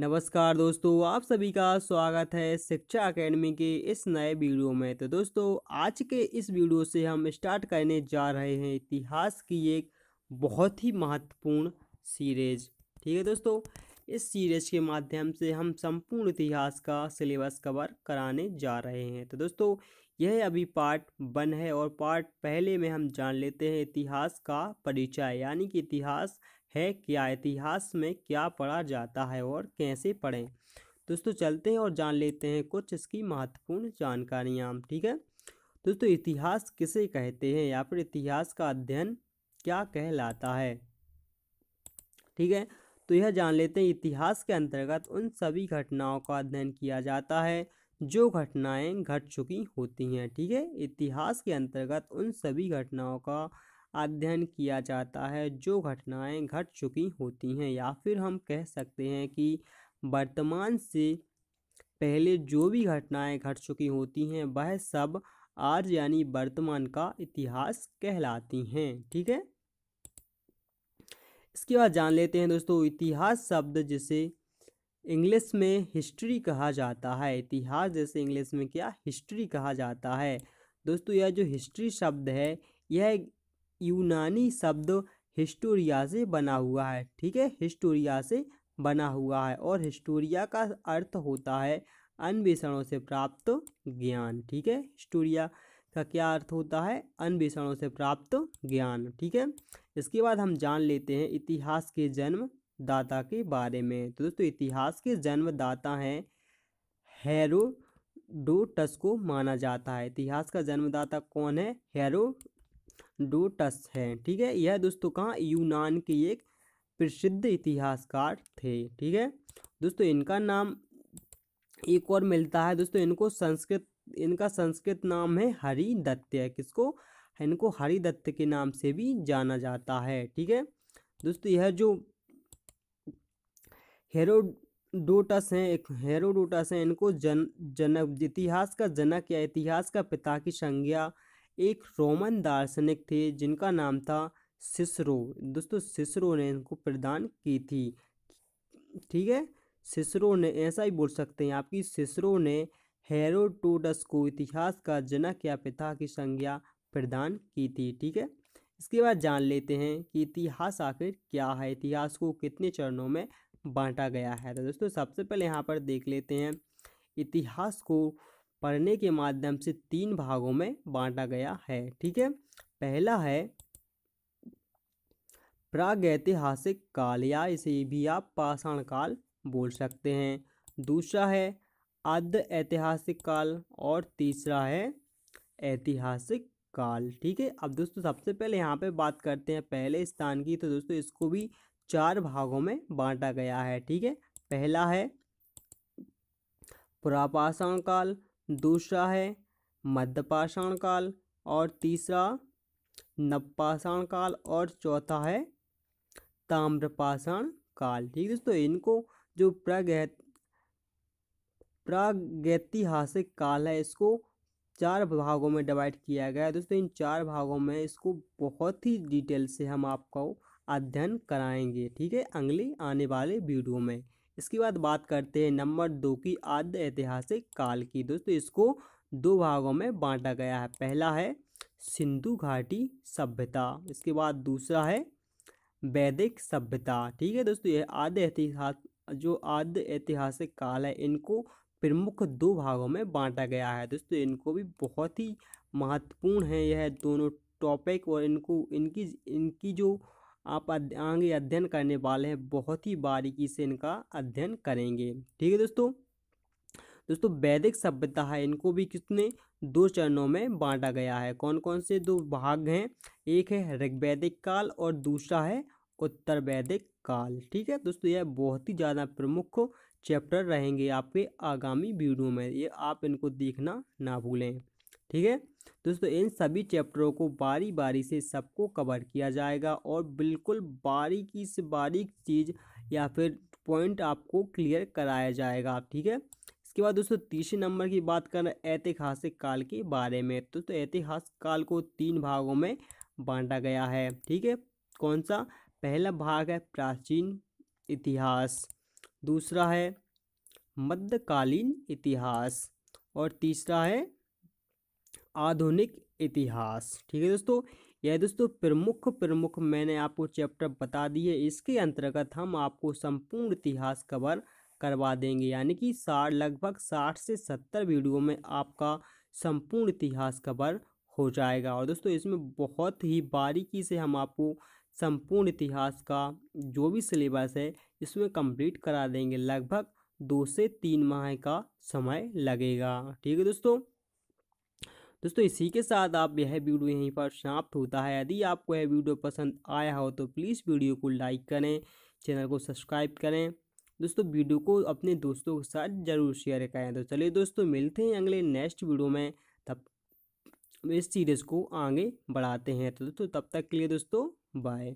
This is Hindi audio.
नमस्कार दोस्तों आप सभी का स्वागत है शिक्षा एकेडमी के इस नए वीडियो में तो दोस्तों आज के इस वीडियो से हम स्टार्ट करने जा रहे हैं इतिहास की एक बहुत ही महत्वपूर्ण सीरीज ठीक है दोस्तों इस सीरीज के माध्यम से हम संपूर्ण इतिहास का सिलेबस कवर कराने जा रहे हैं तो दोस्तों यह अभी पार्ट वन है और पार्ट पहले में हम जान लेते हैं इतिहास का परिचय यानी कि इतिहास है क्या इतिहास में क्या पढ़ा जाता है और कैसे पढ़ें दोस्तों चलते हैं और जान लेते हैं कुछ इसकी महत्वपूर्ण जानकारियाँ ठीक है दोस्तों इतिहास किसे कहते हैं या फिर इतिहास का अध्ययन क्या कहलाता है ठीक है तो यह जान लेते हैं इतिहास के अंतर्गत उन सभी घटनाओं का अध्ययन किया जाता है जो घटनाएं घट चुकी होती हैं ठीक है इतिहास के अंतर्गत उन सभी घटनाओं का अध्ययन किया जाता है जो घटनाएं घट चुकी होती हैं या फिर हम कह सकते हैं कि वर्तमान से पहले जो भी घटनाएं घट चुकी होती हैं वह सब आज यानी वर्तमान का इतिहास कहलाती हैं ठीक है इसके बाद जान लेते हैं दोस्तों इतिहास शब्द जिसे इंग्लिश में हिस्ट्री कहा जाता है इतिहास जैसे इंग्लिश में क्या हिस्ट्री कहा जाता है दोस्तों यह जो हिस्ट्री शब्द है यह यूनानी शब्द हिस्टोरिया से बना हुआ है ठीक है हिस्टोरिया से बना हुआ है और हिस्टोरिया का अर्थ होता है अन्वेषणों से प्राप्त ज्ञान ठीक है हिस्टोरिया का क्या अर्थ होता है अन्वेषणों से प्राप्त ज्ञान ठीक है इसके बाद हम जान लेते हैं इतिहास के जन्मदाता के बारे में तो दोस्तों इतिहास के जन्मदाता हैं हेरोडोटस को माना जाता है इतिहास का जन्मदाता कौन है हेरो डोटस है ठीक है यह दोस्तों कहाँ यूनान के एक प्रसिद्ध इतिहासकार थे ठीक है दोस्तों इनका नाम एक और मिलता है दोस्तों इनको संस्कृत इनका संस्कृत नाम है दत्त्य किसको इनको हरिदत्त के नाम से भी जाना जाता है ठीक है दोस्तों यह जो हेरोडोटस हैं एक हेरोडोटस हैं इनको जन जनक इतिहास का जनक या इतिहास का पिता की संज्ञा एक रोमन दार्शनिक थे जिनका नाम था सिसरो दोस्तों सिसरो ने इनको प्रदान की थी ठीक है सिसरो ने ऐसा ही बोल सकते हैं आपकी सिसरो ने हेरोटोडस को इतिहास का जनक या पिता की संज्ञा प्रदान की थी ठीक है इसके बाद जान लेते हैं कि इतिहास आखिर क्या है इतिहास को कितने चरणों में बांटा गया है तो दोस्तों सबसे पहले यहाँ पर देख लेते हैं इतिहास को पढ़ने के माध्यम से तीन भागों में बांटा गया है ठीक है पहला है प्रागैतिहासिक काल या इसे भी आप पाषाण काल बोल सकते हैं दूसरा है आद्य ऐतिहासिक काल और तीसरा है ऐतिहासिक काल ठीक है अब दोस्तों सबसे पहले यहाँ पे बात करते हैं पहले स्थान की तो दोस्तों इसको भी चार भागों में बांटा गया है ठीक है पहला है पुरापाषाण काल दूसरा है मध्यपाषाण काल और तीसरा नवपाषाण काल और चौथा है ताम्रपाषाण काल ठीक है दोस्तों इनको जो प्रगैत प्रागैतिहासिक काल है इसको चार भागों में डिवाइड किया गया है दोस्तों इन चार भागों में इसको बहुत ही डिटेल से हम आपको अध्ययन कराएंगे ठीक है अगले आने वाले वीडियो में इसके बाद बात करते हैं नंबर दो की आद्य ऐतिहासिक काल की दोस्तों इसको दो भागों में बांटा गया है पहला है सिंधु घाटी सभ्यता इसके बाद दूसरा है वैदिक सभ्यता ठीक है दोस्तों यह आद्य ऐतिहास जो आद्य ऐतिहासिक काल है इनको प्रमुख दो भागों में बांटा गया है दोस्तों इनको भी बहुत ही महत्वपूर्ण है यह दोनों टॉपिक और इनको इनकी इनकी जो आप आगे अध्ययन करने वाले हैं बहुत ही बारीकी से इनका अध्ययन करेंगे ठीक है दोस्तों दोस्तों वैदिक सभ्यता है इनको भी कितने दो चरणों में बांटा गया है कौन कौन से दो भाग हैं एक है ऋग्वैदिक काल और दूसरा है उत्तर वैदिक काल ठीक है दोस्तों यह बहुत ही ज़्यादा प्रमुख चैप्टर रहेंगे आपके आगामी वीडियो में ये आप इनको देखना ना भूलें ठीक है दोस्तों इन सभी चैप्टरों को बारी बारी से सबको कवर किया जाएगा और बिल्कुल बारीकी से बारीक चीज़ या फिर पॉइंट आपको क्लियर कराया जाएगा ठीक है इसके बाद दोस्तों तीसरे नंबर की बात कर ऐतिहासिक काल के बारे में तो, तो ऐतिहासिक काल को तीन भागों में बांटा गया है ठीक है कौन सा पहला भाग है प्राचीन इतिहास दूसरा है मध्यकालीन इतिहास और तीसरा है आधुनिक इतिहास ठीक है दोस्तों यह दोस्तों प्रमुख प्रमुख मैंने आपको चैप्टर बता दिए इसके अंतर्गत हम आपको संपूर्ण इतिहास कवर करवा देंगे यानी कि साठ लगभग साठ से सत्तर वीडियो में आपका संपूर्ण इतिहास कवर हो जाएगा और दोस्तों इसमें बहुत ही बारीकी से हम आपको संपूर्ण इतिहास का जो भी सिलेबस है इसमें कंप्लीट करा देंगे लगभग दो से तीन माह का समय लगेगा ठीक है दोस्तों दोस्तों इसी के साथ आप यह वीडियो यहीं पर समाप्त होता है यदि आपको यह वीडियो पसंद आया हो तो प्लीज़ वीडियो को लाइक करें चैनल को सब्सक्राइब करें दोस्तों वीडियो को अपने दोस्तों के साथ जरूर शेयर करें तो चलिए दोस्तों मिलते हैं अगले नेक्स्ट वीडियो में तब इस सीरीज़ को आगे बढ़ाते हैं तो दोस्तों तब तक के लिए दोस्तों बाय